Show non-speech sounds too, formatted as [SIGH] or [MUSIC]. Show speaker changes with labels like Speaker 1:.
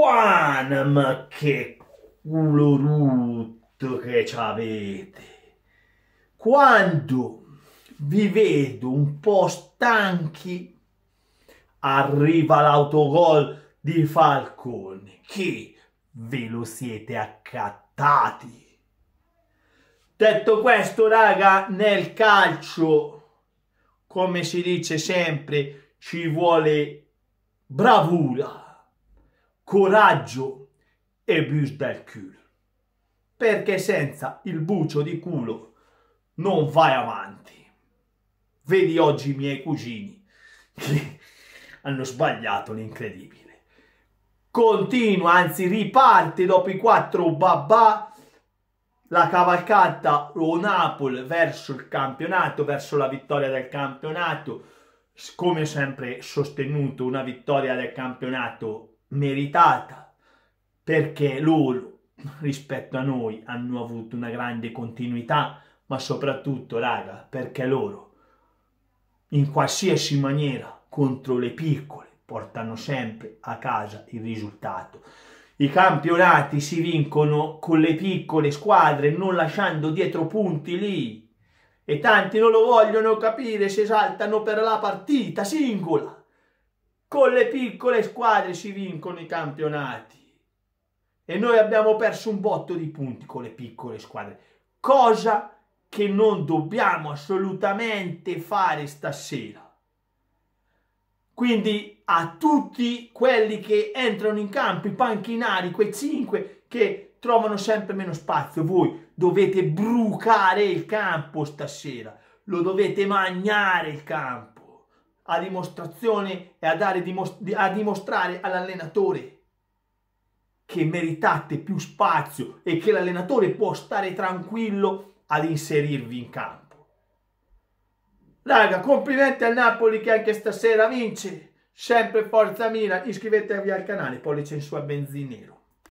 Speaker 1: Guana, ma che culo rutto che c'avete! Quando vi vedo un po' stanchi, arriva l'autogol di Falcone, che ve lo siete accattati. Detto questo, raga, nel calcio, come si dice sempre, ci vuole bravura coraggio e bus del culo. Perché senza il bucio di culo non vai avanti. Vedi oggi i miei cugini che [LAUGHS] hanno sbagliato l'incredibile. Continua, anzi riparte dopo i quattro babà la cavalcata o Napoli verso il campionato, verso la vittoria del campionato. Come sempre sostenuto, una vittoria del campionato meritata perché loro rispetto a noi hanno avuto una grande continuità ma soprattutto raga perché loro in qualsiasi maniera contro le piccole portano sempre a casa il risultato i campionati si vincono con le piccole squadre non lasciando dietro punti lì e tanti non lo vogliono capire si saltano per la partita singola con le piccole squadre si vincono i campionati. E noi abbiamo perso un botto di punti con le piccole squadre. Cosa che non dobbiamo assolutamente fare stasera. Quindi a tutti quelli che entrano in campo, i panchinari, quei cinque che trovano sempre meno spazio, voi dovete brucare il campo stasera, lo dovete mangiare il campo a dimostrazione e a, dare, a dimostrare all'allenatore che meritate più spazio e che l'allenatore può stare tranquillo ad inserirvi in campo. Raga, complimenti al Napoli che anche stasera vince. Sempre Forza Milan, iscrivetevi al canale, pollice in su a benzinero.